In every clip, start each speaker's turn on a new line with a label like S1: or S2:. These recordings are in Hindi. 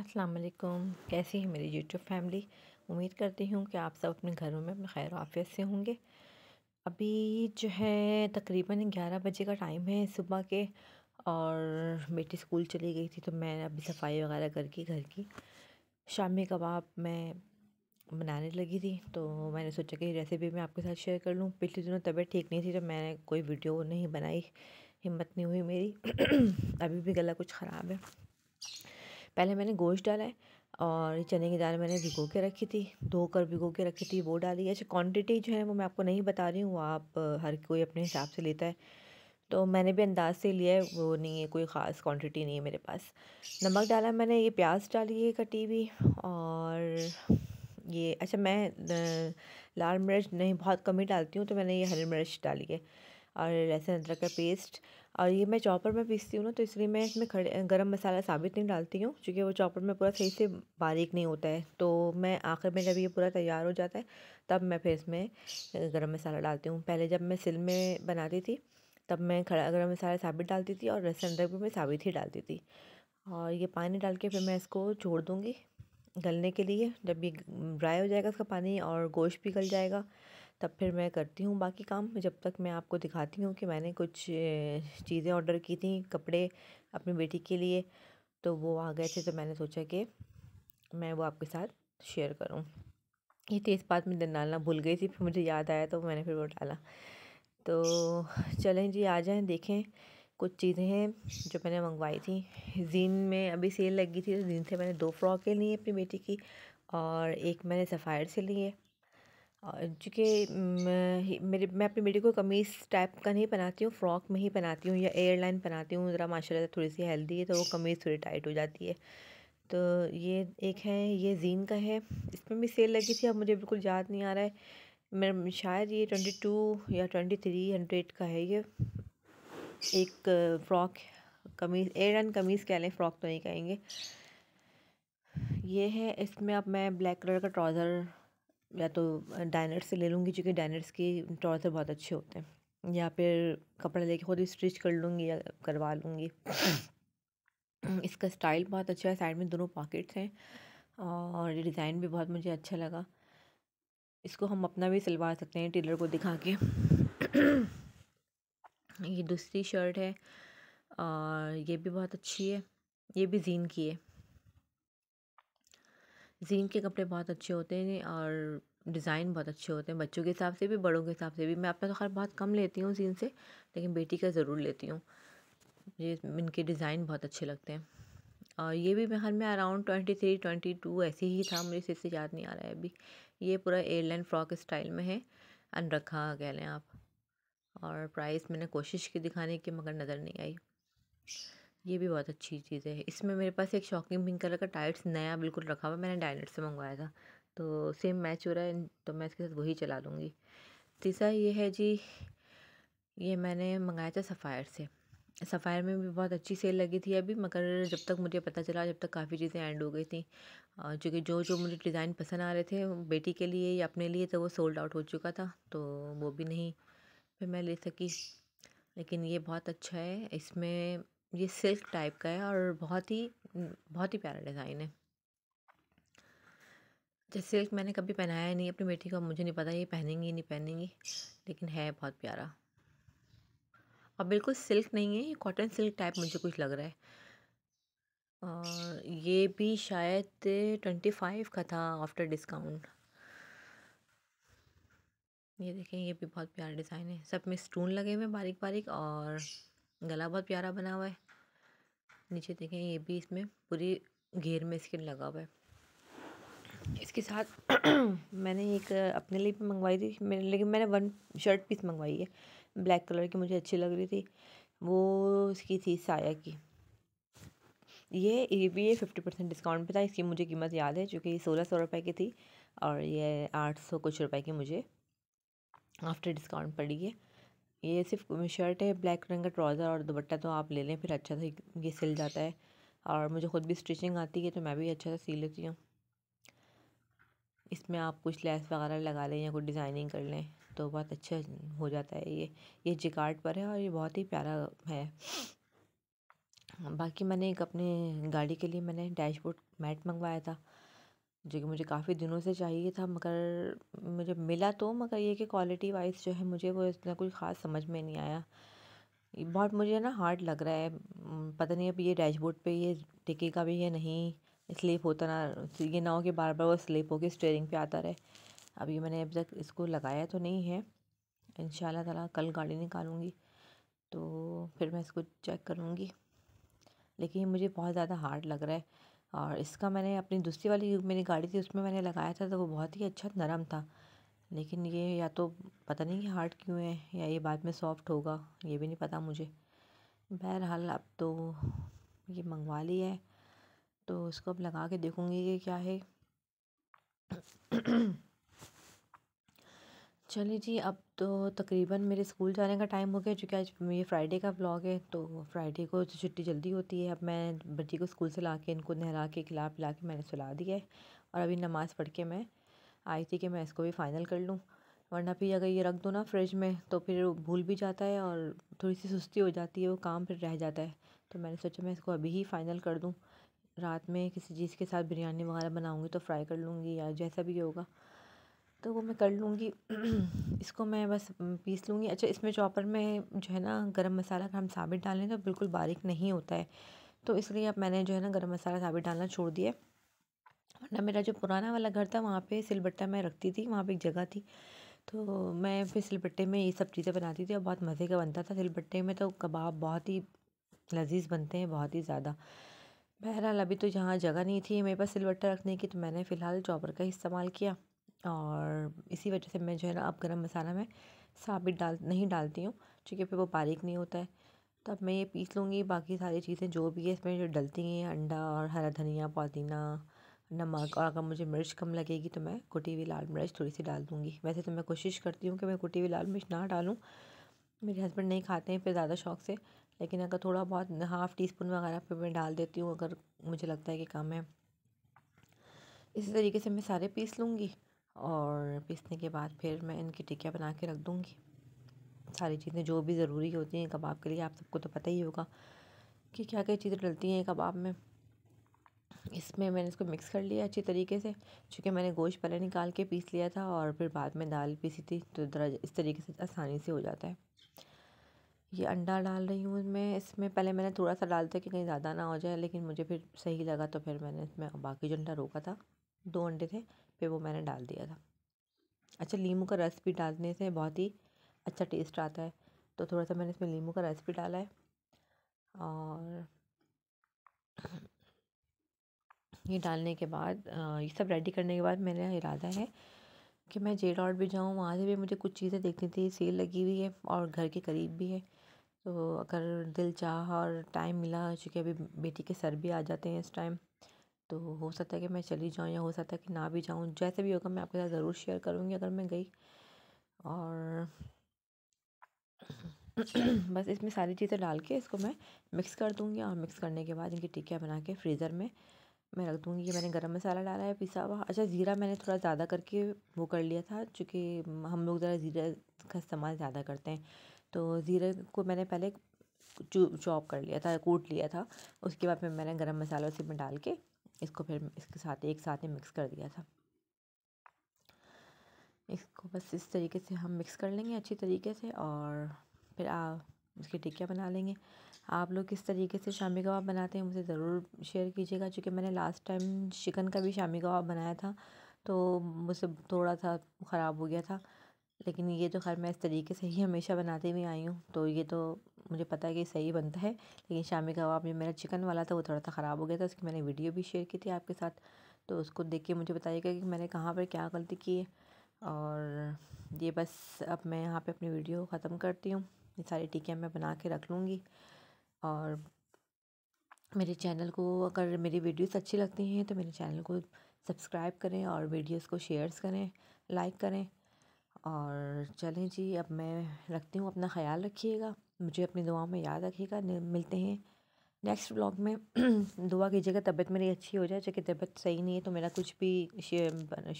S1: अस्सलाम वालेकुम कैसी है मेरी यूट्यूब फैमिली उम्मीद करती हूँ कि आप सब अपने घरों में अपने खैर आफियत से होंगे अभी जो है तकरीबन ग्यारह बजे का टाइम है सुबह के और बेटी स्कूल चली गई थी तो मैं अभी सफाई वगैरह करके घर की शामी कबाब मैं बनाने लगी थी तो मैंने सोचा कि रेसिपी मैं आपके साथ शेयर कर लूँ पिछले दिनों तबीयत ठीक नहीं थी तो मैंने कोई वीडियो नहीं बनाई हिम्मत नहीं हुई मेरी अभी भी गला कुछ ख़राब है पहले मैंने गोश्त डाला है और चने की दाल मैंने भिगो के रखी थी धोकर भिगो के रखी थी वो डाली है अच्छा क्वान्टिटी जो है वो मैं आपको नहीं बता रही हूँ आप हर कोई अपने हिसाब से लेता है तो मैंने भी अंदाज से लिया है वो नहीं है कोई ख़ास क्वांटिटी नहीं है मेरे पास नमक डाला मैंने ये प्याज डाली है कटी हुई और ये अच्छा मैं लाल मिर्च नहीं बहुत कम ही डालती हूँ तो मैंने ये हरी मिर्च डाली है और लहसुन अदरक का पेस्ट और ये मैं चॉपर में पीसती हूँ ना तो इसलिए मैं इसमें खड़े गर्म मसाला साबित नहीं डालती हूँ क्योंकि वो चॉपर में पूरा सही से बारीक नहीं होता है तो मैं आखिर में जब ये पूरा तैयार हो जाता है तब मैं फिर इसमें गर्म मसाला डालती हूँ पहले जब मैं सिल में बनाती थी तब मैं खड़ा गर्म मसाला साबित डालती थी और लहसुन अदरक भी मैं साबित ही डालती थी और ये पानी डाल के फिर मैं इसको छोड़ दूँगी गलने के लिए जब ये ड्राई हो जाएगा इसका पानी और गोश्त भी गल जाएगा तब फिर मैं करती हूँ बाकी काम जब तक मैं आपको दिखाती हूँ कि मैंने कुछ चीज़ें ऑर्डर की थी कपड़े अपनी बेटी के लिए तो वो आ गए थे तो मैंने सोचा कि मैं वो आपके साथ शेयर करूँ ये में दिन डालना भूल गई थी फिर मुझे याद आया तो मैंने फिर वो डाला तो चलें जी आ जाएं देखें कुछ चीज़ें हैं जो मैंने मंगवाई थी जीन में अभी सेल लगी थी तो जीन से मैंने दो फ्रॉकें ली अपनी बेटी की और एक मैंने सफ़ायर से ली है चूँकि मेरे मैं अपनी बेटी को कमीज़ टाइप का नहीं पहनाती हूँ फ़्रॉक में ही पहनाती हूँ या एयरलाइन पहनाती हूँ ज़रा माशा थोड़ी सी हेल्दी है तो वो कमीज़ थोड़ी टाइट हो जाती है तो ये एक है ये जीन का है इसमें भी सेल लगी थी अब मुझे बिल्कुल याद नहीं आ रहा है मेरा शायद ये ट्वेंटी टू या ट्वेंटी थ्री हंड्रेड का है ये एक फ़्रॉक कमीज़ एयरलाइन कमीज़ कह लें फ़्रॉक तो नहीं कहेंगे ये है इसमें अब मैं ब्लैक कलर का ट्राउज़र या तो डाइनर्स से ले लूँगी चूँकि डाइनर्स के ट्राउज़र तो बहुत अच्छे होते हैं या फिर कपड़ा लेके खुद ही स्टिच कर लूँगी या करवा लूँगी इसका स्टाइल बहुत अच्छा है साइड में दोनों पॉकेट्स हैं और डिज़ाइन भी बहुत मुझे अच्छा लगा इसको हम अपना भी सिलवा सकते हैं टेलर को दिखा के ये दूसरी शर्ट है और ये भी बहुत अच्छी है ये भी जीन की है जीन के कपड़े बहुत अच्छे होते हैं और डिज़ाइन बहुत अच्छे होते हैं बच्चों के हिसाब से भी बड़ों के हिसाब से भी मैं अपना तो खैर बहुत कम लेती हूँ जीन से लेकिन बेटी का ज़रूर लेती हूँ ये इनके डिज़ाइन बहुत अच्छे लगते हैं और ये भी मेरे ख्याल में around twenty three twenty two ऐसे ही था मुझे इससे याद नहीं आ रहा है अभी ये पूरा एयरलाइन फ्रॉक स्टाइल में है अनरखा कह लें आप और प्राइस मैंने कोशिश की दिखाने की मगर नज़र नहीं आई ये भी बहुत अच्छी चीज़ है इसमें मेरे पास एक शॉकिंग पिंक कलर का टाइट्स नया बिल्कुल रखा हुआ मैंने डायनेट से मंगवाया था तो सेम मैच हो रहा है तो मैं इसके साथ वही चला लूँगी तीसरा ये है जी ये मैंने मंगाया था सफ़ायर से सफ़ायर में भी बहुत अच्छी सेल लगी थी अभी मगर जब तक मुझे पता चला जब तक काफ़ी चीज़ें एंड हो गई थी जो कि जो जो मुझे डिज़ाइन पसंद आ रहे थे बेटी के लिए या अपने लिए तो वो सोल्ड आउट हो चुका था तो वो भी नहीं फिर मैं ले सकी लेकिन ये बहुत अच्छा है इसमें ये सिल्क टाइप का है और बहुत ही बहुत ही प्यारा डिज़ाइन है जैसे सिल्क मैंने कभी पहनाया नहीं अपनी बेटी को मुझे नहीं पता ये पहनेंगी नहीं पहनेंगी लेकिन है बहुत प्यारा और बिल्कुल सिल्क नहीं है ये कॉटन सिल्क टाइप मुझे कुछ लग रहा है और ये भी शायद ट्वेंटी फाइव का था आफ्टर डिस्काउंट ये देखें ये भी बहुत प्यारा डिज़ाइन है सब में स्टून लगे हुए बारीक बारीक और गला बहुत प्यारा बना हुआ है नीचे देखें ये भी इसमें पूरी घेर में इसके लगा हुआ है इसके साथ मैंने एक अपने लिए भी मंगवाई थी मेरे लेकिन मैंने वन शर्ट पीस मंगवाई है ब्लैक कलर की मुझे अच्छी लग रही थी वो इसकी थी साया की ये ये भी ये फिफ्टी परसेंट डिस्काउंट पे था इसकी मुझे कीमत याद है ये सोलह सौ रुपये की थी और ये आठ सौ कुछ रुपए की मुझे आफ्टर डिस्काउंट पड़ी है ये सिर्फ शर्ट है ब्लैक रंग का ट्राउज़र और दुपट्टा तो आप ले लें फिर अच्छा से ये सिल जाता है और मुझे ख़ुद भी स्टिचिंग आती है तो मैं भी अच्छा से सी लेती हूँ इसमें आप कुछ लेस वगैरह लगा लें या कुछ डिज़ाइनिंग कर लें तो बहुत अच्छा हो जाता है ये ये जिकार्ड पर है और ये बहुत ही प्यारा है बाकी मैंने एक अपने गाड़ी के लिए मैंने डैशबोर्ड मैट मंगवाया था जो कि मुझे काफ़ी दिनों से चाहिए था मगर मुझे मिला तो मगर ये कि क्वालिटी वाइज़ जो है मुझे वो इतना कोई ख़ास समझ में नहीं आया बहुत मुझे ना हार्ड लग रहा है पता नहीं अब ये डैशबोर्ड पे ये टिकेगा भी या नहीं स्लिप होता ना ये ना हो कि बार बार वो स्लिप होकर स्टेयरिंग पे आता रहे अभी मैंने अब तक इसको लगाया तो नहीं है इन ताला कल गाड़ी निकालूँगी तो फिर मैं इसको चेक करूँगी लेकिन मुझे बहुत ज़्यादा हार्ड लग रहा है और इसका मैंने अपनी दूसरी वाली मेरी गाड़ी थी उसमें मैंने लगाया था तो वो बहुत ही अच्छा नरम था लेकिन ये या तो पता नहीं हार्ड क्यों है या ये बाद में सॉफ़्ट होगा ये भी नहीं पता मुझे बहरहाल अब तो ये मंगवा ली है तो इसको अब लगा के देखूँगी कि क्या है चलिए जी अब तो तकरीबन मेरे स्कूल जाने का टाइम हो गया क्योंकि आज मेरे फ्राइडे का ब्लॉग है तो फ्राइडे को तो छुट्टी जल्दी होती है अब मैं बच्ची को स्कूल से ला के इनको नहला के खिला पिला के मैंने सुला दिया है और अभी नमाज़ पढ़ के मैं आई थी कि मैं इसको भी फ़ाइनल कर लूँ वरना फिर अगर ये रख दो ना फ्रिज में तो फिर भूल भी जाता है और थोड़ी सी सुस्ती हो जाती है वो काम फिर रह जाता है तो मैंने सोचा मैं इसको अभी ही फ़ाइनल कर दूँ रात में किसी चीज़ के साथ बिरयानी वगैरह बनाऊँगी तो फ्राई कर लूँगी या जैसा भी होगा तो वो मैं कर लूँगी इसको मैं बस पीस लूँगी अच्छा इसमें चॉपर में जो है ना गरम मसाला अगर हम साबित डालें तो बिल्कुल बारीक नहीं होता है तो इसलिए अब मैंने जो है ना गरम मसाला साबित डालना छोड़ दिया वरना मेरा जो पुराना वाला घर था वहाँ पर सिलबट्टा मैं रखती थी वहाँ पर एक जगह थी तो मैं फिर सिलबट्टे में ये सब चीज़ें बनाती थी और बहुत मज़े का बनता था सिलबट्टे में तो कबाब बहुत ही लजीज बनते हैं बहुत ही ज़्यादा बहरहाल अभी तो जहाँ जगह नहीं थी मेरे पास सिलबट्टा रखने की तो मैंने फ़िलहाल चॉपर का इस्तेमाल किया और इसी वजह से मैं जो है ना अब गरम मसाला मैं साबित डाल नहीं डालती हूँ क्योंकि फिर वो बारीक नहीं होता है तो अब मैं ये पीस लूँगी बाकी सारी चीज़ें जो भी है इसमें जो डलती हैं अंडा और हरा धनिया पुदीना नमक और अगर मुझे मिर्च कम लगेगी तो मैं कुटी हुई लाल मिर्च थोड़ी सी डाल दूँगी वैसे तो मैं कोशिश करती हूँ कि मैं कुटी हुई लाल मिर्च ना डालूँ मेरे हस्बैंड नहीं खाते हैं फिर ज़्यादा शौक से लेकिन अगर थोड़ा बहुत हाफ़ टी स्पून वगैरह फिर मैं डाल देती हूँ अगर मुझे लगता है कि कम है इसी तरीके से मैं सारे पीस लूँगी और पीसने के बाद फिर मैं इनकी टिकिया बना के रख दूँगी सारी चीज़ें जो भी ज़रूरी होती हैं कबाब के लिए आप सबको तो पता ही होगा कि क्या क्या चीज़ें डलती हैं कबाब में इसमें मैंने इसको मिक्स कर लिया अच्छी तरीके से चूँकि मैंने गोश्त पहले निकाल के पीस लिया था और फिर बाद में दाल पीसी थी तो इस तरीके से आसानी से हो जाता है ये अंडा डाल रही हूँ मैं इसमें पहले मैंने थोड़ा सा डालता कि कहीं ज़्यादा ना हो जाए लेकिन मुझे फिर सही लगा तो फिर मैंने इसमें बाकी जो अंडा रोका था दो अंडे थे फिर वो मैंने डाल दिया था अच्छा लीमू का रस भी डालने से बहुत ही अच्छा टेस्ट आता है तो थोड़ा सा मैंने इसमें लीमू का रस भी डाला है और ये डालने के बाद ये सब रेडी करने के बाद मेरा इरादा है कि मैं जे डॉट भी जाऊँ वहाँ से भी मुझे कुछ चीज़ें देखनी थी सेल लगी हुई है और घर के करीब भी है तो अगर दिल चाह और टाइम मिला चूँकि अभी बेटी के सर भी आ जाते हैं इस टाइम तो हो सकता है कि मैं चली जाऊँ या हो सकता है कि ना भी जाऊँ जैसे भी होगा मैं आपके साथ ज़रूर शेयर करूँगी अगर मैं गई और बस इसमें सारी चीज़ें डाल के इसको मैं मिक्स कर दूँगी और मिक्स करने के बाद इनकी टिक्किया बना के फ्रीज़र में मैं रख दूँगी ये मैंने गरम मसाला डाला है पिसा हुआ अच्छा ज़ीरा मैंने थोड़ा ज़्यादा करके वो कर लिया था चूँकि हम लोग ज़रा ज़ीरा का इस्तेमाल ज़्यादा करते हैं तो ज़ीरे को मैंने पहले चॉप कर लिया था कूट लिया था उसके बाद फिर मैंने गरम मसाला उसी में डाल के इसको फिर इसके साथ एक साथ ही मिक्स कर दिया था इसको बस इस तरीके से हम मिक्स कर लेंगे अच्छी तरीके से और फिर आप उसकी टिक्कियाँ बना लेंगे आप लोग किस तरीके से शामी कबाब बनाते हैं मुझे ज़रूर शेयर कीजिएगा चूँकि मैंने लास्ट टाइम चिकन का भी शामी कबाब बनाया था तो मुझसे थोड़ा सा ख़राब हो गया था लेकिन ये तो खैर मैं इस तरीके से ही हमेशा बनाती हुई आई हूँ तो ये तो मुझे पता है कि सही बनता है लेकिन शामी कबाब जो मेरा चिकन वाला था वो थोड़ा सा ख़राब हो गया था उसकी मैंने वीडियो भी शेयर की थी आपके साथ तो उसको देख के मुझे बताइएगा कि मैंने कहाँ पर क्या गलती की है और ये बस अब मैं यहाँ पे अपनी वीडियो ख़त्म करती हूँ ये सारी टिकियाँ मैं बना के रख लूँगी और मेरे चैनल को अगर मेरी वीडियोस अच्छी लगती हैं तो मेरे चैनल को सब्सक्राइब करें और वीडियोस को शेयर्स करें लाइक करें और चलें जी अब मैं रखती हूँ अपना ख्याल रखिएगा मुझे अपनी दुआओं में याद रखिएगा मिलते हैं नेक्स्ट ब्लॉग में दुआ कीजिएगा तबीयत मेरी अच्छी हो जाए चूँकि तबीयत सही नहीं है तो मेरा कुछ भी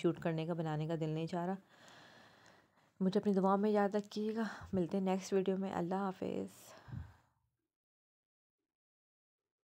S1: शूट करने का बनाने का दिल नहीं चाह रहा मुझे अपनी दुआ में याद रखिएगा मिलते हैं नेक्स्ट वीडियो में अल्लाह हाफिज़